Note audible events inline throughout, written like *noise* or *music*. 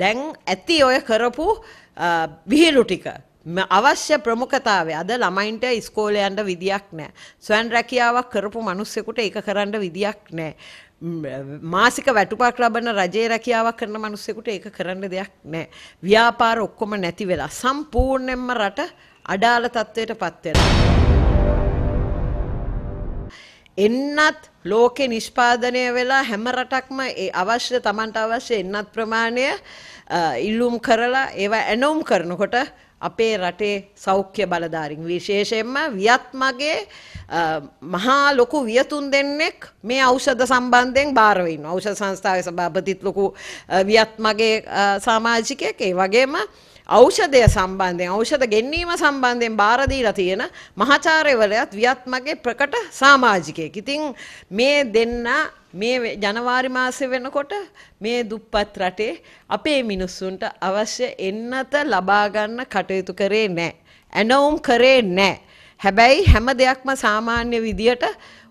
දැන් ඇති ඔය කරපු විහිළු ටික අවශ්‍ය ප්‍රමුඛතාවය අද ළමයින්ට ඉස්කෝලයන්ට විදියක් නෑ. ස්වයන් රැකියාවක් කරපු මිනිස්සෙකුට ඒක කරන්න විදියක් නෑ. මාසික වැටුපක් ලබන රජයේ රැකියාවක් කරන මිනිස්සෙකුට ඒක කරන්න දෙයක් නෑ. ව්‍යාපාර ඔක්කොම නැති වෙලා සම්පූර්ණයෙන්ම රට අඩාල තත්ත්වයට පත් වෙනවා. එන්නත් ලෝකේ නිෂ්පාදනය වෙලා හැම රටක්ම ඒ අවශ්‍ය Tamanට අවශ්‍ය එන්නත් ප්‍රමාණය ඉල්ලුම් කරලා ඒවා ඇනවුම් කරනකොට අපේ රටේ සෞඛ්‍ය බලධාරින් විශේෂයෙන්ම වියත් මගේ මහා ලොකු වියතුන් දෙන්නෙක් මේ ඖෂධ සම්බන්ධයෙන් බාර වෙනවා. ඖෂධ සංස්ථාවේ සභාපතිත් ලොකු වියත් මගේ සමාජිකයෙක් ඒ වගේම ඖෂධය සම්බන්ධයෙන් ඖෂධ ගෙන්වීම සම්බන්ධයෙන් බාර දීලා තියෙන මහාචාර්යවරයාත් වියත්මගේ ප්‍රකට සමාජිකයෙක්. ඉතින් මේ දෙන්න මේ ජනවාරි මාසෙ වෙනකොට මේ දුප්පත් රටේ අපේ මිනිස්සුන්ට අවශ්‍ය එන්නත ලබා ගන්න කටයුතු කරේ නැහැ. ඇනවුම් කරේ නැහැ. හැබැයි හැම දෙයක්ම සාමාන්‍ය විදියට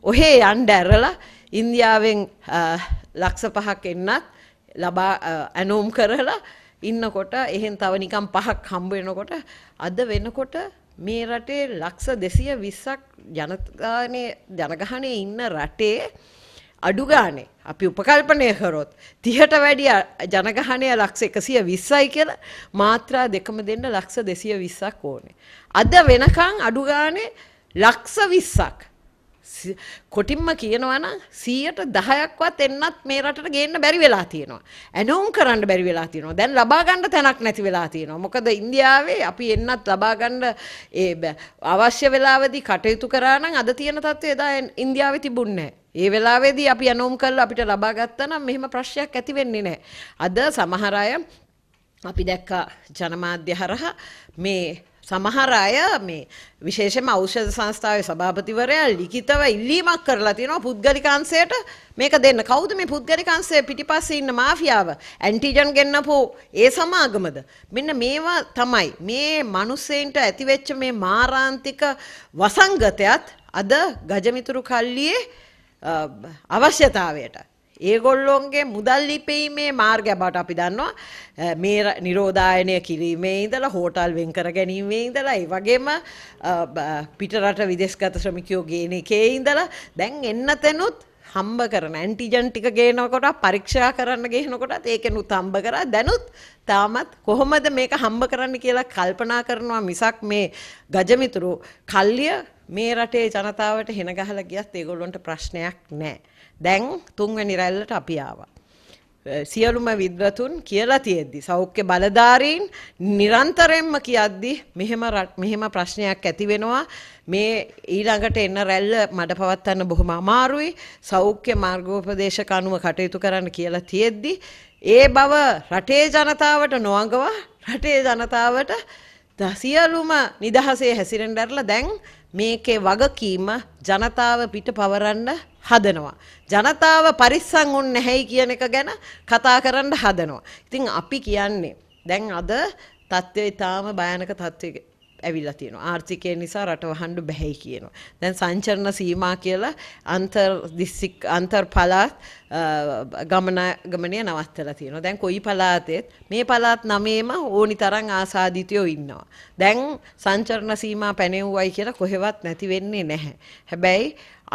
ඔහේ යන්න ඇරලා ඉන්දියාවෙන් ලක්ෂ පහක් එන්නත් ලබා ඇනවුම් කරලා ඉන්නකොට එහෙන් තව නිකම් පහක් හම්බ වෙනකොට අද වෙනකොට මේ රටේ ලක්ෂ 220ක් ජනගහනේ ජනගහනේ ඉන්න රටේ අඩු ගානේ අපි උපකල්පනය කරොත් 30ට වැඩිය ජනගහනය ලක්ෂ 120යි කියලා මාත්‍රා දෙකම දෙන්න ලක්ෂ 220ක් ඕනේ. අද වෙනකන් අඩු ගානේ ලක්ෂ 20ක් කොටින්ම කියනවනම් 110ක්වත් එන්නත් මේ රටට ගේන්න බැරි වෙලා තියෙනවා. ඇනවුම් කරන්න බැරි වෙලා තියෙනවා. දැන් ලබා ගන්න තැනක් නැති වෙලා තියෙනවා. මොකද ඉන්දියාවේ අපි එන්නත් ලබා ගන්න ඒ අවශ්‍ය වෙලාවදී කටයුතු කරා නම් අද තියෙන තත්ත්වය එදා ඉන්දියාවේ තිබුණේ ඒ වෙලාවේදී අපි ඇනවුම් කළා අපිට ලබා ගත්තා නම් මෙහෙම ප්‍රශ්නයක් ඇති වෙන්නේ නැහැ. අද සමහර අය අපි දැක්කා ජනමාධ්‍ය හරහා මේ සමහර අය මේ විශේෂම ඖෂධ සංස්ථාවේ සභාපතිවරයා ලිඛිතව ඉල්ලීමක් කරලා තියෙනවා පුද්ගලිකාංශයට මේක දෙන්න. කවුද මේ පුද්ගලිකාංශයේ පිටිපස්සේ ඉන්න මාෆියාව? ඇන්ටිජන් ගෙන්නපෝ ඒ සමාගමද? මෙන්න මේවා තමයි මේ මිනිස්සෙන්ට ඇතිවෙච්ච මේ මාරාන්තික වසංගතයත් අද ගජමිතුරු කල්ලියේ අවශ්‍යතාවයට ඒගොල්ලොන්ගේ මුදල් ලිපීමේ මාර්ගය බට අපි දන්නවා මේ නිරෝධායනය කිරීමේ ඉඳලා හෝටල් වෙන්කර ගැනීමේ ඉඳලා ඒ වගේම පිටරට විදේශගත ශ්‍රමිකයෝ ගේන එකේ ඉඳලා දැන් එන්න තැනුත් හම්බ කරන ඇන්ටිජන් ටික ගේනකොට පරීක්ෂා කරන්න ගේනකොටත් ඒකෙනුත් හම්බ කරා දැනුත් තාමත් කොහොමද මේක හම්බ කරන්න කියලා කල්පනා කරනවා මිසක් මේ ගජමිතුරු කල්ලිය මේ රටේ ජනතාවට හෙනගහලා ගියත් ඒගොල්ලොන්ට ප්‍රශ්නයක් නැහැ. දැන් තුන්වැනි රැල්ලට අපි ආවා. සියලුම විද්වතුන් කියලා තියෙද්දි සෞඛ්‍ය බලධාරීන් නිරන්තරයෙන්ම කියද්දි මෙහෙම මෙහෙම ප්‍රශ්නයක් ඇති වෙනවා මේ ඊළඟට එන රැල්ල මඩ පවත්වන්න බොහොම අමාරුයි සෞඛ්‍ය මාර්ගෝපදේශක අනුව කටයුතු කරන්න කියලා තියෙද්දි ඒ බව රටේ ජනතාවට නොඅඟවා රටේ ජනතාවට සියලුම නිදහසේ හැසිරෙන්න දැන් මේකේ වගකීම ජනතාව පිට පවරන්න හදනවා. ජනතාව පරිස්සම් වුන් නැහැයි කියන එක ගැන කතා කරන්න හදනවා. ඉතින් අපි කියන්නේ දැන් අද තත්ත්වය ඉතාම භයානක තත්ත්වයක ඇවිල්ලා තියෙනවා. ආර්ථිකය නිසා රට වහන්න බැහැ කියනවා. දැන් සංචරණ සීමා කියලා අන්තර් දිස්සික් අන්තර් පළාත් ගමන ගමනය නවත්තලා තියෙනවා. දැන් කොයි පළාතෙත් මේ පළාත් නමේම ඕනි තරම් ආසාදිතයෝ ඉන්නවා. දැන් සංචරණ සීමා පැනෙව්වයි කියලා කොහෙවත් නැති වෙන්නේ නැහැ. හැබැයි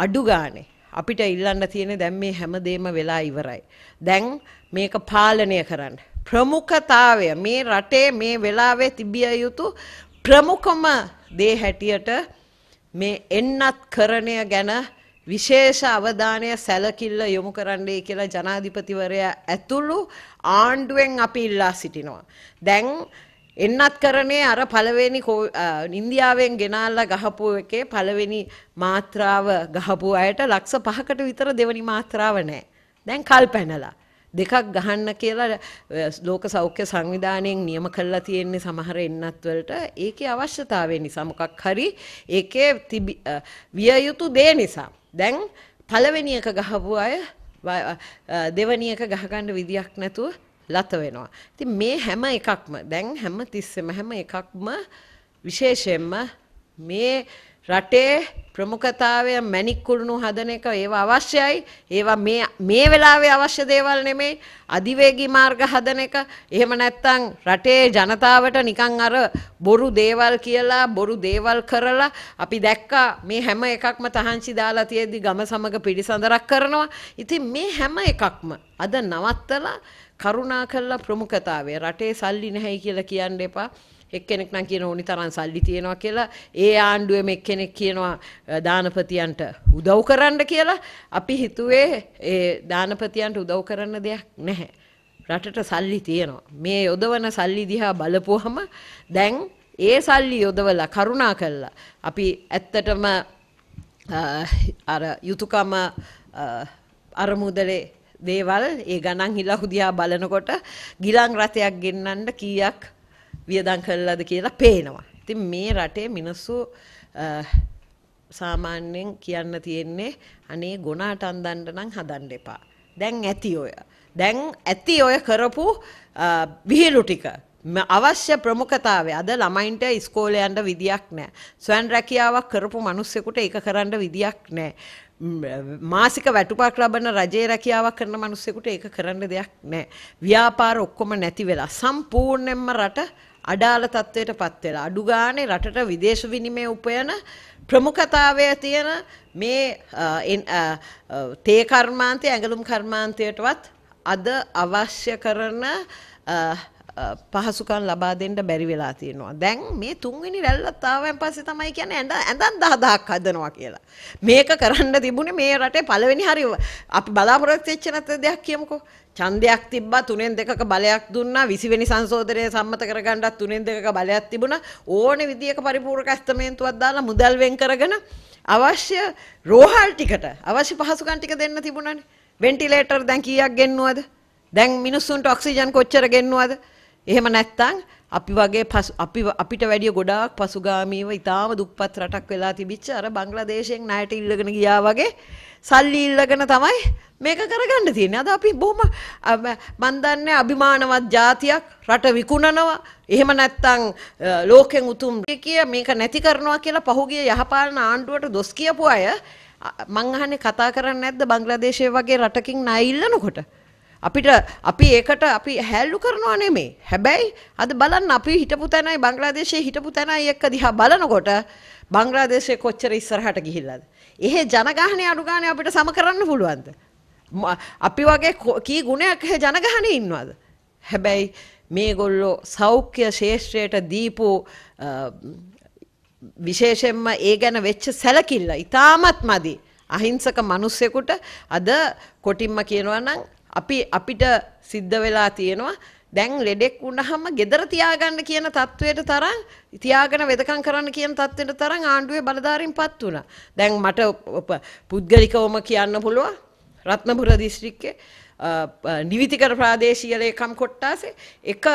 අඩු ගානේ අපිට ඉල්ලන්න තියෙන දැන් මේ හැමදේම වෙලා ඉවරයි. දැන් මේක පාලනය කරන්න. ප්‍රමුඛතාවය මේ රටේ මේ වෙලාවේ තිබිය යුතු ප්‍රමුඛම දේ හැටියට මේ එන්නත් කරණය ගැන විශේෂ අවධානය සැලකිල්ල යොමු කරන්නේ කියලා ජනාධිපතිවරයා ඇතුළු ආණ්ඩුවෙන් අපි ඉල්ලා සිටිනවා. දැන් එන්නත් කරනේ අර පළවෙනි ඉන්දියාවෙන් ගෙනාල්ලා ගහපු එකේ පළවෙනි මාත්‍රාව ගහපු අයට ලක්ෂ පහකට විතර දෙවනි මාත්‍රාව නැහැ. දැන් කල් පැනලා. දෙකක් ගහන්න කියලා ලෝක සෞඛ්‍ය සංවිධානයෙන් නියම කරලා තියෙන්නේ සමහර එන්නත් වලට ඒකේ අවශ්‍යතාවය නිසා මොකක් හරි ඒකේ විය යුතු දේ නිසා. දැන් පළවෙනි එක ගහපු අය දෙවැනි එක ගහගන්න විදියක් නැතුව ලත වෙනවා. ඉතින් මේ හැම එකක්ම දැන් හැම තිස්සෙම හැම එකක්ම විශේෂයෙන්ම මේ රටේ ප්‍රමුඛතාවය මැණික් කුළුණු හදන එක ඒව අවශ්‍යයි. ඒවා මේ මේ වෙලාවේ අවශ්‍ය දේවල් නෙමෙයි. අධිවේගී මාර්ග හදන එක. එහෙම නැත්නම් රටේ ජනතාවට නිකන් අර බොරු දේවල් කියලා බොරු දේවල් කරලා අපි දැක්කා මේ හැම එකක්ම තහංචි දාලා තියෙද්දි ගම සමග පිළිසඳරක් කරනවා. ඉතින් මේ හැම එකක්ම අද නවත්තලා කරුණා කළා ප්‍රමුඛතාවය රටේ සල්ලි නැහැ කියලා කියන්න එපා. එක්කෙනෙක් නම් කියන ඕනි තරම් සල්ලි තියෙනවා කියලා ඒ ආණ්ඩුවේ මේ කෙනෙක් කියනවා දානපතියන්ට උදව් කරන්න කියලා අපි හිතුවේ ඒ දානපතියන්ට උදව් කරන්න දෙයක් නැහැ. රටට සල්ලි තියෙනවා. මේ යොදවන සල්ලි දිහා බලපුවහම දැන් ඒ සල්ලි යොදවලා කරුණා කළා. අපි ඇත්තටම අර යුතුයකම අරමුදලේ දේවල් ඒ ගණන් හිලහුදියා බලනකොට ගිලන් රථයක් ගෙන්නන්න කීයක් වියදම් කළාද කියලා පේනවා. ඉතින් මේ රටේ මිනිස්සු සාමාන්‍යයෙන් කියන්න තියෙන්නේ අනේ ගොනාට අන්දන්න නම් හදන්න එපා. දැන් ඇති ඔය. දැන් ඇති ඔය කරපු විහිළු ටික අවශ්‍ය ප්‍රමුඛතාවය අද ළමයින්ට ඉස්කෝලේ යන්න විදියක් නැහැ. ස්වයන් රැකියාවක් කරපු මිනිස්සෙකුට ඒක කරන්න විදියක් නැහැ. මාසික වැටුපක් ලබන රජයේ රැකියාවක් කරන මිනිස්සෙකුට ඒක කරන්න දෙයක් නැහැ. ව්‍යාපාර ඔක්කොම නැති වෙලා සම්පූර්ණයෙන්ම රට අඩාල තත්ත්වයටපත් වෙලා අඩු ගානේ රටට විදේශ විනිමය උපයන ප්‍රමුඛතාවය තියෙන මේ තේ කර්මාන්තය ඇඟලුම් කර්මාන්තයටවත් අද අවශ්‍ය කරන පහසුකම් ලබා දෙන්න බැරි වෙලා තියෙනවා. දැන් මේ තුන්වෙනි රැල්ලත් ආවන් පස්සේ තමයි කියන්නේ ඇඳ ඇඳන් 10000ක් හදනවා කියලා. මේක කරන්න තිබුණේ මේ රටේ පළවෙනි හරි අපි බලාපොරොත්තු වෙච්ච නැත්නම් දෙයක් කියමුකෝ. ඡන්දයක් තිබ්බා තුනෙන් දෙකක බලයක් දුන්නා 20 වෙනි සංශෝධනය සම්මත කරගන්නත් තුනෙන් දෙකක බලයක් තිබුණා. ඕනේ විදියක පරිපූර්ණක ඇස්තමේන්තුවක් දාලා මුදල් වෙන් කරගෙන අවශ්‍ය රෝහල් ටිකට අවශ්‍ය පහසුකම් ටික දෙන්න තිබුණානේ. වෙන්ටිලේටර් දැන් කීයක් ගෙන්නුවද? දැන් මිනිස්සුන්ට ඔක්සිජන් කොච්චර ගෙන්නුවද? එහෙම නැත්තම් අපි වගේ අපි අපිට වැඩිය ගොඩාක් පසුගාමීව ඉතාම දුප්පත් රටක් වෙලා තිබිච්ච අර බංග්ලාදේශයෙන් ණයට ඉල්ලගෙන ගියා වගේ සල්ලි ඉල්ලගෙන තමයි මේක කරගන්න තියෙන්නේ. අද අපි බොහොම මන් දන්නේ අභිමානවත් જાතියක් රට විකුණනවා. එහෙම නැත්තම් ලෝකෙන් උතුම් කිය මේක නැති කරනවා කියලා පහුගිය යහපාලන ආණ්ඩුවට දොස් කියපු අය මං අහන්නේ කතා කරන්නේ නැද්ද බංග්ලාදේශය වගේ රටකින් ණය ඉල්ලනකොට? අපිට අපි ඒකට අපි හැල්ලු කරනවා නෙමේ. හැබැයි අද බලන්න අපි හිටපු තැනයි බංග්ලාදේශයේ හිටපු තැනයි එක්ක දිහා බලනකොට බංග්ලාදේශයේ කොච්චර ඉස්සරහට ගිහිල්ලාද? එහෙ ජනගහනය අනුගානය අපිට සම කරන්න පුළුවන්ද? අපි වගේ කී ගුණයක් ජනගහනය ඉන්නවද? හැබැයි මේගොල්ලෝ සෞඛ්‍ය ශේෂත්‍රයට දීපු විශේෂෙන්ම ඒ ගැන වෙච්ච සැලකිල්ල ඉතාමත් මදි. අහිංසක මිනිස්සෙකුට අද කොටින්ම කියනවා නම් අපි අපිට සිද්ධ වෙලා තියෙනවා දැන් ලෙඩෙක් වුණාම gedara තියාගන්න කියන தത്വයට තරම් තියාගෙන වෙදකම් කරන්න කියන தത്വයට තරම් ආණ්ඩුවේ බලධාරීන්පත් වුණා. දැන් මට පුද්ගලිකවම කියන්න පුළුවන් රත්නපුර දිස්ත්‍රික්කයේ නිවිතිකර ප්‍රාදේශීය ලේකම් කොට්ටාසේ එක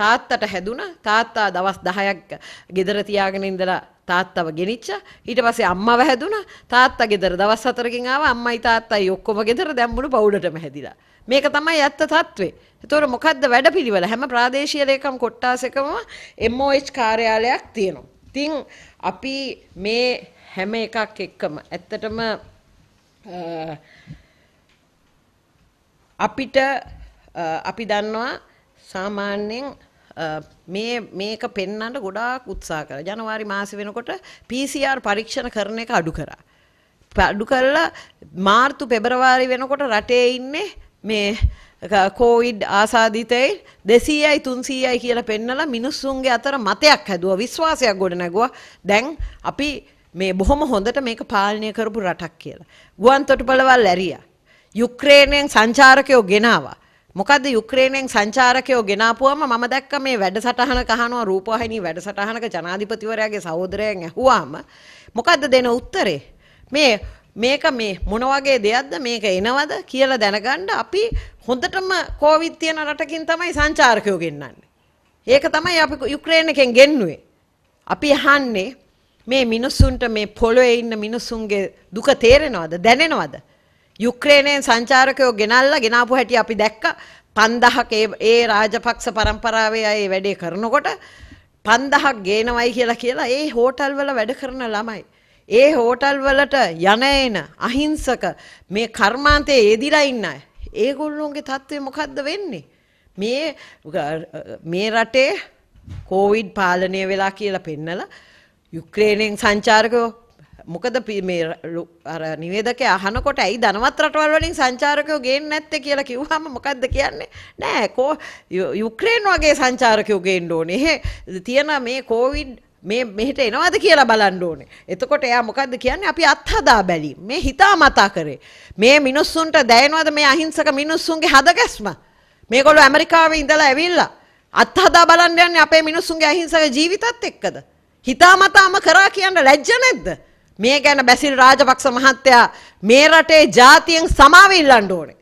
තාත්තට හැදුනා තාත්තා දවස් 10ක් gedara තියාගෙන ඉඳලා තාත්තව ගෙනිච්ච ඊට පස්සේ අම්මව හැදුන තාත්තා ගෙදර දවස් හතරකින් ආව අම්මයි තාත්තයි ඔක්කොම ගෙදර දැම්මුණු පවුඩටම හැදිලා මේක තමයි ඇත්ත තත්ත්වේ එතකොට මොකද්ද වැඩපිළිවෙල හැම ප්‍රාදේශීය ලේකම් කොට්ටාසකම MOH කාර්යාලයක් තියෙනවා ඉතින් අපි මේ හැම එකක් එක්කම ඇත්තටම අපිට අපි දන්නවා සාමාන්‍යයෙන් මේ මේක පෙන්නට ගොඩාක් උත්සා කර ජනවාරි මාස වෙනකොට PCR පරීක්ෂණ කරන එක අඩු කරා. අඩු කරලා මාර්තු පෙබරවාරි වෙනකොට රටේ ඉන්නේ මේ කෝවිඩ් ආසාධිතයි දෙසීයයි තුන්සීයයි කියලා පෙන්නලා මිනිස්සුන්ගේ අතර මතයක් හැදුව විශ්වාසයක් ගොඩ නැගුව දැන් අපි මේ බොහොම හොඳට මේක පාලනය කරපු රටක් කියලා. ගුවන් තොටුපළවල් ඇරිය. යුක්‍රේණයෙන් සංචාරකයෝ ගෙනවා. මොකද යුක්‍රේණයෙන් සංචාරකයෝ ගෙනාපුවම මම දැක්ක මේ වැඩසටහන කහනවා රූපවාහිනී වැඩසටහනක ජනාධිපතිවරයාගේ සහෝදරයන් ඇහුවාම මොකද්ද දෙන උත්තරේ මේ මේක මේ මොන වගේ දෙයක්ද මේක එනවද කියලා දැනගන්න අපි හොඳටම කෝවිඩ් තියෙන රටකින් තමයි සංචාරකයෝ ගෙන්නන්නේ. ඒක තමයි අපි යුක්‍රේන් එකෙන් ගෙන්නුවේ. අපි අහන්නේ මේ මිනිසුන්ට මේ පොළොවේ ඉන්න මිනිසුන්ගේ දුක තේරෙනවද දැනෙනවද? යුක්‍රේනයෙන් සංචාරකයෝ ගෙනල්ලා ගෙනාපු හැටි අපි දැක්ක පන්දහක ඒ රාජපක්ෂ පරම්පරාවේ අය වැඩේ කරනකොට පන්දහක් ගේනවයි කියලා කියලා ඒ හෝටල් වල වැඩ කරන ළමයි. ඒ හෝටල් වලට යන එන අහිංසක මේ කර්මාන්තයේ යෙදිලා ඉන්න අය. ඒගොල්ලොන්ගේ තත්ත්වය මොකද්ද වෙන්නේ? මේ මේ රටේ කෝවිඩ් පාලනය වෙලා කියලා පෙන්නලා යුක්‍රේනයෙන් සංචාරකයෝ මොකද මේ අර නිවේදකයා අහනකොට ඇයි ධනවත් රටවල් වලින් සංචාරකයෝ ගේන්නේ නැත්තේ කියලා කිව්වම මොකද්ද කියන්නේ නෑ කෝ යුක්‍රේන් වගේ සංචාරකයෝ ගේන්න ඕනේ එහෙ තියන මේ කොවිඩ් මේ මෙහෙට එනවද කියලා බලන්න ඕනේ. එතකොට එයා මොකද්ද කියන්නේ අපි අත්හදා බැලීම. මේ හිතාමතා කරේ. මේ මිනිස්සුන්ට දැනෙනවද මේ අහිංසක මිනිස්සුන්ගේ හදගැස්ම? මේගොල්ලෝ ඇමරිකාවේ ඉඳලා ඇවිල්ලා අත්හදා බලන්න යන්නේ අපේ මිනිස්සුන්ගේ අහිංසක ජීවිතත් එක්කද? හිතාමතාම කරා කියන්න ලැජ්ජ නැද්ද? මේ ගැන බැසිල් රාජපක්ෂ මහත්තයා මේ රටේ ජාතියෙන් සමාව ඉල්ලන්න ඕනේ.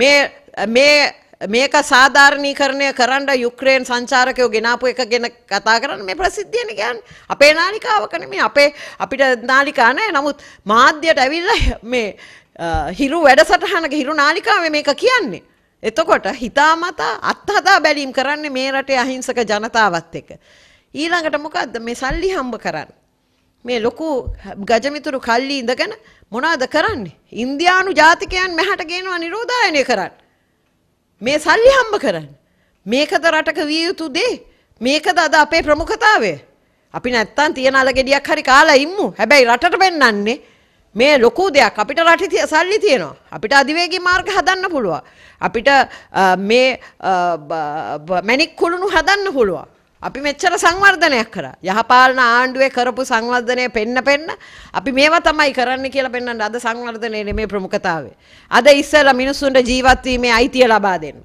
මේ මේ මේක සාධාරණීකරණය කරන්න යුක්‍රේන් සංචාරකයෝ ගෙනාපු එක ගැන කතා කරන්න මේ ප්‍රසිද්ධියනේ කියන්නේ අපේ නාලිකාවක නෙමෙයි අපේ අපිට නාලිකා නැහැ නමුත් මාධ්‍යයට ඇවිල්ලා *laughs* මේ හිරු වැඩසටහනක හිරු නාලිකාවේ මේක කියන්නේ එතකොට හිතාමතා අත්හදා බැලීම් කරන්නේ මේ රටේ අහිංසක ජනතාවත් එක්ක ඊළඟට මොකද්ද මේ සල්ලි හම්බ කරන්නේ මේ ලොකු ගජමිතුරු කල්ලි ඉඳගෙන මොනවද කරන්නේ? ඉන්දියානු ජාතිකයන් මෙහාට ගේනවා නිරෝධායනය කරන්න. මේ සල්ලි හම්බ කරන්න. මේකද රටක විය යුතු දේ. මේකද අද අපේ ප්‍රමුඛතාවය. අපි නැත්තම් තියන අල ගෙඩියක් හරි කාලා ඉම්මු. හැබැයි රටට වෙන්නන්නේ මේ ලොකු දෙයක් අපිට රටි සල්ලි තියෙනවා. අපිට අධිවේගී මාර්ග හදන්න පුළුවන්. අපිට මේ මැණික් කුළුණු හදන්න පුළුවන්. අපි මෙච්චර සංවර්ධනයක් කරා. යහපාලන ආණ්ඩුවේ කරපු සංවර්ධනය පෙන්න පෙන්න අපි මේවා තමයි කරන්න කියලා පෙන්වන්න අද සංවර්ධනයේ නෙමේ ප්‍රමුඛතාවය. අද ඉස්සෙල්ලා මිනිසුන්ට ජීවත් වීමේ අයිතිය ලබා දෙන්න.